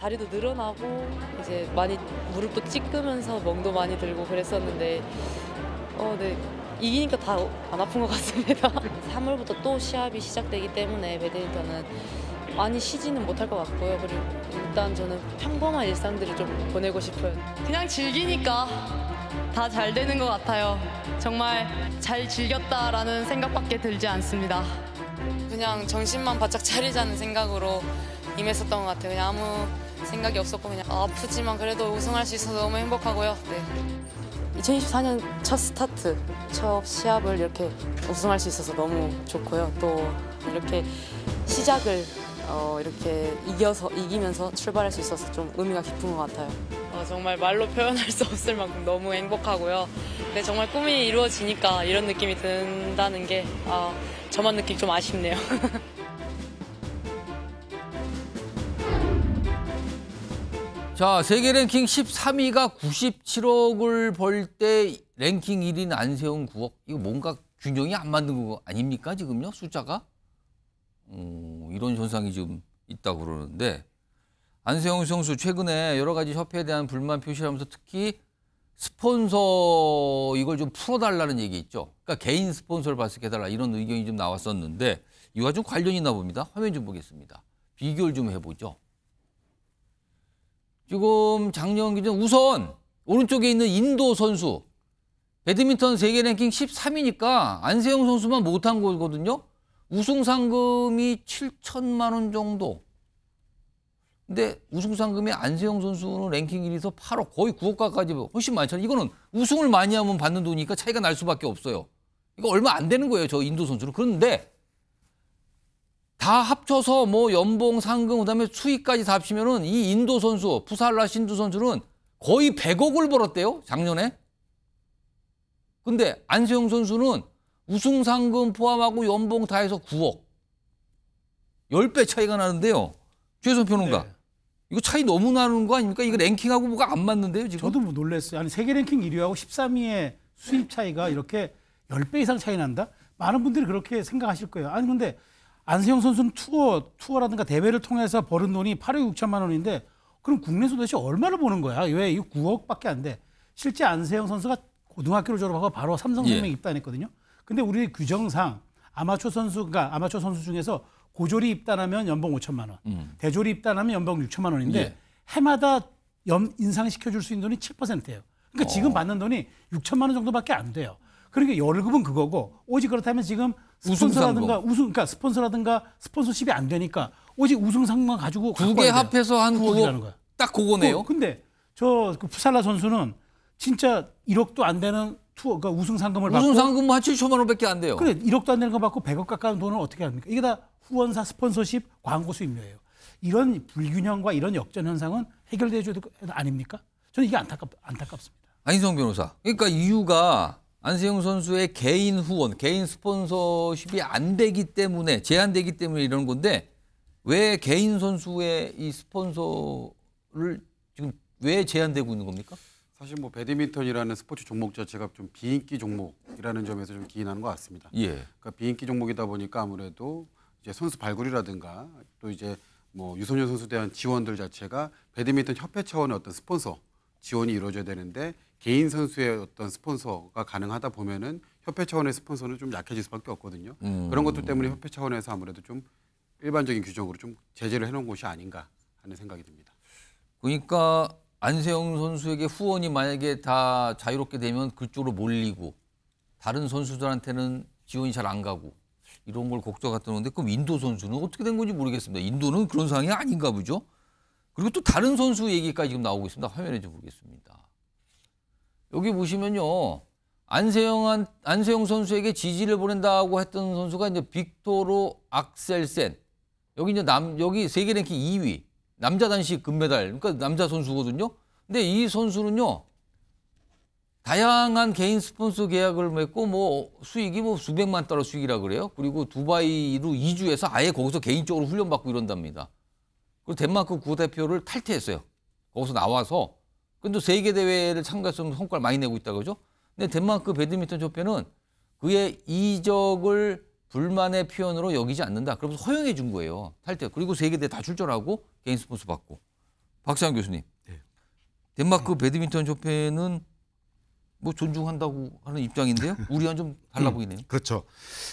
다리도 늘어나고 이제 많이 무릎도 찌끄면서 멍도 많이 들고 그랬었는데 어, 네. 이기니까 다 안 아픈 것 같습니다. 3월부터 또 시합이 시작되기 때문에 배드민턴은 많이 쉬지는 못할 것 같고요. 그리고 일단 저는 평범한 일상들을 좀 보내고 싶어요. 그냥 즐기니까 다 잘 되는 것 같아요. 정말 잘 즐겼다라는 생각밖에 들지 않습니다. 그냥 정신만 바짝 차리자는 생각으로 임했었던 것 같아요. 그냥 아무 생각이 없었고 그냥 아프지만 그래도 우승할 수 있어서 너무 행복하고요. 네. 2024년 첫 스타트, 첫 시합을 이렇게 우승할 수 있어서 너무 좋고요. 또 이렇게 시작을 어, 이렇게 이겨서 이기면서 출발할 수 있어서 좀 의미가 깊은 것 같아요. 어, 정말 말로 표현할 수 없을 만큼 너무 행복하고요. 근데 네, 정말 꿈이 이루어지니까 이런 느낌이 든다는 게 아, 저만 느낌기좀 아쉽네요. 자, 세계 랭킹 13위가 97억을 벌 때 랭킹 1위는 안세훈 9억. 이거 뭔가 균형이 안 맞는 거 아닙니까? 지금요? 숫자가? 어, 이런 현상이 지금 있다고 그러는데 안세훈 선수 최근에 여러 가지 협회에 대한 불만 표시하면서 특히 스폰서 이걸 좀 풀어달라는 얘기 있죠. 그러니까 개인 스폰서를 발색해달라 이런 의견이 좀 나왔었는데 이와 좀 관련이 있나 봅니다. 화면 좀 보겠습니다. 비교를 좀 해보죠. 지금 작년 기준 우선 오른쪽에 있는 인도 선수 배드민턴 세계 랭킹 13위니까 안세영 선수만 못한 거거든요. 우승 상금이 7천만 원 정도. 근데 우승 상금이 안세영 선수는 랭킹 1위에서 8억 거의 9억까지 훨씬 많잖아요. 이거는 우승을 많이 하면 받는 돈이니까 차이가 날 수밖에 없어요. 이거 얼마 안 되는 거예요. 저 인도 선수는. 그런데 다 합쳐서 뭐 연봉, 상금, 그다음에 수익까지 다 합치면은 이 인도 선수 부살라 신두 선수는 거의 100억을 벌었대요 작년에. 근데 안세영 선수는 우승 상금 포함하고 연봉 다 해서 9억. 10배 차이가 나는데요. 최선 평론가. 네. 이거 차이 너무 나는 거 아닙니까? 이거 랭킹하고 뭐가 안 맞는데요, 지금? 저도 뭐 놀랬어요. 아니, 세계 랭킹 1위하고 13위의 수입 차이가 이렇게 10배 이상 차이 난다? 많은 분들이 그렇게 생각하실 거예요. 아니, 근데 안세영 선수는 투어, 투어라든가 대회를 통해서 버는 돈이 8억 6천만 원인데 그럼 국내에서 도대체 얼마를 버는 거야? 왜이 9억밖에 안 돼? 실제 안세영 선수가 고등학교를 졸업하고 바로 삼성생명에 예. 입단했거든요. 근데 우리 규정상 아마추어 선수가 그러니까 아마추어 선수 중에서 고졸이 입단하면 연봉 5천만 원, 음. 대졸이 입단하면 연봉 6천만 원인데 예. 해마다 연 인상시켜 줄 수 있는 돈이 7%예요. 그러니까 어. 지금 받는 돈이 6천만 원 정도밖에 안 돼요. 그러니까 월급은 그거고 오직 그렇다면 지금 스폰서라든가 우승, 그러니까 스폰서라든가 스폰서십이 안 되니까 오직 우승상만 가지고 두 개 합해서 한 9억이라는 그 거야. 딱 그거네요. 어, 근데 저그 푸살라 선수는 진짜 1억도 안 되는 투어 그러니까 우승 상금을 우승 상금 뭐 한 7천만 원밖에 안 돼요. 그래 1억도 안 되는 거 받고 100억 가까운 돈을 어떻게 합니까? 이게 다 후원사 스폰서십 광고 수입료예요. 이런 불균형과 이런 역전 현상은 해결돼줘도 아닙니까? 저는 이게 안타깝 안타깝습니다. 안희성 변호사. 그러니까 이유가 안세영 선수의 개인 후원, 개인 스폰서십이 안 되기 때문에 제한되기 때문에 이런 건데 왜 개인 선수의 이 스폰서를 지금 왜 제한되고 있는 겁니까? 사실 뭐 배드민턴이라는 스포츠 종목 자체가 좀 비인기 종목이라는 점에서 좀 기인하는 것 같습니다. 예. 그러니까 비인기 종목이다 보니까 아무래도 이제 선수 발굴이라든가 또 이제 뭐 유소년 선수 대한 지원들 자체가 배드민턴 협회 차원의 어떤 스폰서 지원이 이루어져야 되는데 개인 선수의 어떤 스폰서가 가능하다 보면은 협회 차원의 스폰서는 좀 약해질 수밖에 없거든요. 음. 그런 것들 음. 때문에 협회 차원에서 아무래도 좀 일반적인 규정으로 좀 제재를 해놓은 것이 아닌가 하는 생각이 듭니다. 그러니까 안세영 선수에게 후원이 만약에 다 자유롭게 되면 그쪽으로 몰리고 다른 선수들한테는 지원이 잘 안 가고 이런 걸 걱정했던 건데 그럼 인도 선수는 어떻게 된 건지 모르겠습니다. 인도는 그런 상황이 아닌가 보죠. 그리고 또 다른 선수 얘기까지 지금 나오고 있습니다. 화면에 좀 보겠습니다. 여기 보시면요. 안세영 안세영 선수에게 지지를 보낸다고 했던 선수가 이제 빅토르 악셀센. 여기 이제 남 여기 세계 랭킹 2위. 남자 단식 금메달. 그러니까 남자 선수거든요. 근데 이 선수는요. 다양한 개인 스폰서 계약을 맺고 뭐 수익이 뭐 수백만 달러 수익이라 그래요. 그리고 두바이로 이주해서 아예 거기서 개인적으로 훈련받고 이런답니다. 그리고 덴마크 구대표를 탈퇴했어요. 거기서 나와서 근데 세계 대회를 참가해서 성과를 많이 내고 있다 그죠? 근데 덴마크 배드민턴 협회는 그의 이적을 불만의 표현으로 여기지 않는다. 그러면서 허용해 준 거예요. 탈퇴. 그리고 세계 대회 다 출전하고 개인 스폰서 받고. 박상현 교수님. 네. 덴마크 배드민턴 협회는 뭐 존중한다고 하는 입장인데요. 우리와는 좀 달라 음. 보이네요. 음, 그렇죠.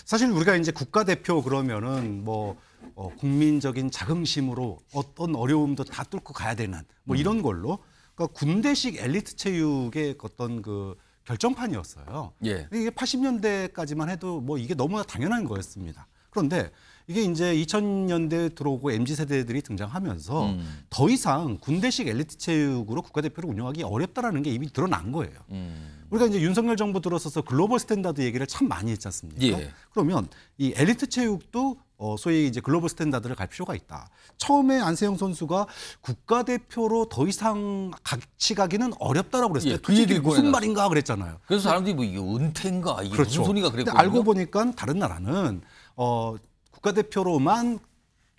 사실 우리가 이제 국가대표 그러면은 뭐 어, 국민적인 자긍심으로 어떤 어려움도 다 뚫고 가야 되는 뭐 음. 이런 걸로 그러니까 군대식 엘리트 체육의 어떤 그 결정판이었어요. 예. 이게 80년대까지만 해도 뭐 이게 너무나 당연한 거였습니다. 그런데 이게 이제 2000년대 들어오고 MZ 세대들이 등장하면서 음. 더 이상 군대식 엘리트 체육으로 국가대표를 운영하기 어렵다라는 게 이미 드러난 거예요. 음. 우리가 그러니까 이제 윤석열 정부 들어서서 글로벌 스탠다드 얘기를 참 많이 했지 않습니까? 예. 그러면 이 엘리트 체육도 어, 소위 이제 글로벌 스탠다드를 갈 필요가 있다. 처음에 안세영 선수가 국가대표로 더 이상 같이 가기는 어렵다라고 그랬어요. 예, 그 얘기 무슨 말인가 그랬잖아요. 그래서 사람들이 뭐 이게 은퇴인가 이게 그렇죠. 무슨 소리가 그랬거든 알고 보니까 다른 나라는 어, 국가대표로만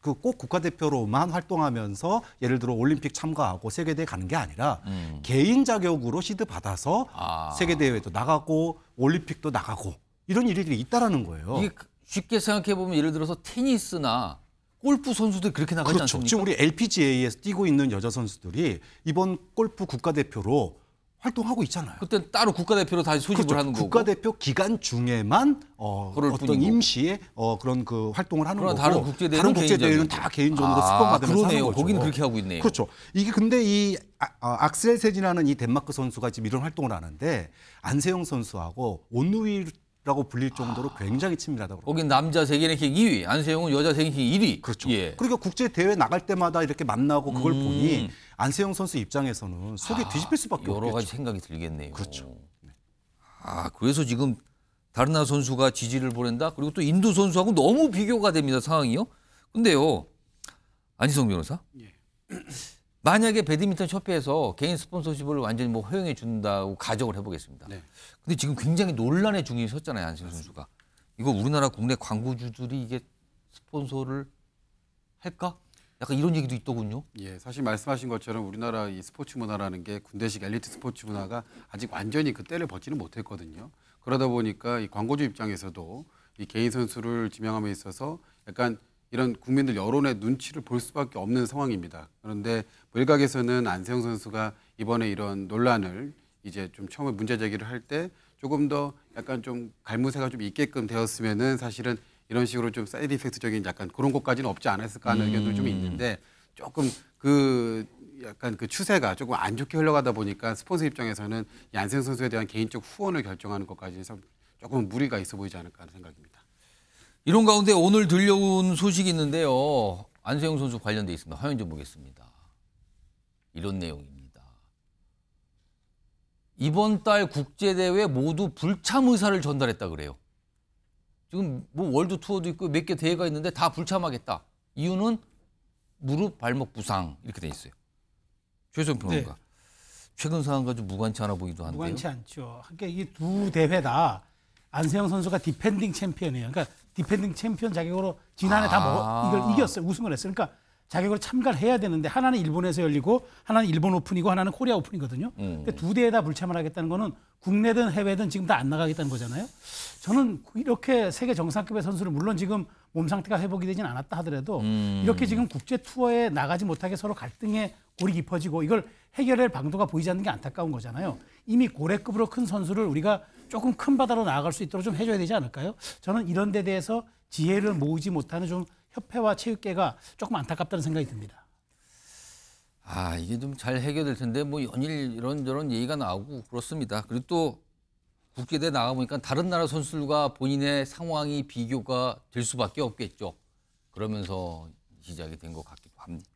그 꼭 국가대표로만 활동하면서 예를 들어 올림픽 참가하고 세계대회 가는 게 아니라 음. 개인 자격으로 시드 받아서 아. 세계대회도 나가고 올림픽도 나가고 이런 일들이 있다라는 거예요. 그 쉽게 생각해 보면 예를 들어서 테니스나 골프 선수들 그렇게 나가지 그렇죠. 않습니까? 지금 우리 LPGA에서 뛰고 있는 여자 선수들이 이번 골프 국가대표로 활동하고 있잖아요. 그때 따로 국가대표로 다시 소집을 그렇죠. 하는 거고. 국가대표 기간 중에만 어, 어떤 임시의 어, 그런 그 활동을 하는 거고. 다른 국제대회는, 다른 국제대회는 다 개인전으로 아, 수권받으면서 하는 거죠. 거기는 그렇게 하고 있네요. 그렇죠. 이게 근데 이 아, 아, 악셀 세진이라는 이 덴마크 선수가 지금 이런 활동을 하는데 안세영 선수하고 온누이 라고 불릴 아. 정도로 굉장히 치밀하다고. 거긴 남자 세계랭킹 2위, 안세영은 여자 세계랭킹 1위. 그렇죠. 예. 그러니까 국제 대회 나갈 때마다 이렇게 만나고 그걸 음. 보니 안세영 선수 입장에서는 속이 아, 뒤집힐 수밖에 여러 없겠죠. 가지 생각이 들겠네요. 그렇죠. 네. 아 그래서 지금 다르나 선수가 지지를 보낸다. 그리고 또 인도 선수하고 너무 비교가 됩니다 상황이요. 근데요 안희성 변호사. 예. 만약에 배드민턴 협회에서 개인 스폰서십을 완전히 뭐 허용해 준다고 가정을 해보겠습니다. 네. 근데 지금 굉장히 논란의 중에 섰잖아요 안승 선수가. 이거 우리나라 국내 광고주들이 이게 스폰서를 할까? 약간 이런 얘기도 있더군요. 예, 사실 말씀하신 것처럼 우리나라 이 스포츠 문화라는 게 군대식 엘리트 스포츠 문화가 아직 완전히 그때를 벗지는 못했거든요. 그러다 보니까 이 광고주 입장에서도 이 개인 선수를 지명함에 있어서 약간 이런 국민들 여론의 눈치를 볼 수밖에 없는 상황입니다. 그런데 일각에서는 안세영 선수가 이번에 이런 논란을 이제 좀 처음에 문제 제기를 할 때 조금 더 약간 좀 갈무새가 좀 있게끔 되었으면은 사실은 이런 식으로 좀 사이드 이펙트적인 약간 그런 것까지는 없지 않았을까 하는 음. 의견도 좀 음. 있는데 조금 그 약간 그 추세가 조금 안 좋게 흘러가다 보니까 스폰서 입장에서는 안세센 선수에 대한 개인적 후원을 결정하는 것까지 참 조금 무리가 있어 보이지 않을까 하는 생각입니다. 이런 가운데 오늘 들려온 소식이 있는데요. 안세영 선수 관련돼 있습니다. 화면 좀 보겠습니다. 이런 내용입니다. 이번 달 국제대회 모두 불참 의사를 전달했다 그래요. 지금 뭐 월드 투어도 있고 몇 개 대회가 있는데 다 불참하겠다. 이유는 무릎 발목 부상 이렇게 돼 있어요. 최선 평가 네. 최근 상황과 좀 무관치 않아 보기도 한데요. 무관치 않죠. 그러니까 이두 대회 다 안세영 선수가 디펜딩 챔피언이에요. 그러니까 디펜딩 챔피언 자격으로 지난해 아. 다 먹어 이걸 이겼어요. 우승을 했어요. 그러니까 자격으로 참가를 해야 되는데 하나는 일본에서 열리고 하나는 일본 오픈이고 하나는 코리아 오픈이거든요. 음. 근데 두 대에 다 불참을 하겠다는 거는 국내든 해외든 지금 다 안 나가겠다는 거잖아요. 저는 이렇게 세계 정상급의 선수를 물론 지금 몸 상태가 회복이 되진 않았다 하더라도 음. 이렇게 지금 국제 투어에 나가지 못하게 서로 갈등에 골이 깊어지고 이걸 해결할 방도가 보이지 않는 게 안타까운 거잖아요. 이미 고래급으로 큰 선수를 우리가 조금 큰 바다로 나아갈 수 있도록 좀 해줘야 되지 않을까요? 저는 이런 데 대해서 지혜를 모으지 못하는 좀 협회와 체육계가 조금 안타깝다는 생각이 듭니다. 아 이게 좀 잘 해결될 텐데 뭐 연일 이런저런 얘기가 나오고 그렇습니다. 그리고 또 국제대 나가 보니까 다른 나라 선수들과 본인의 상황이 비교가 될 수밖에 없겠죠. 그러면서 시작이 된 것 같기도 합니다.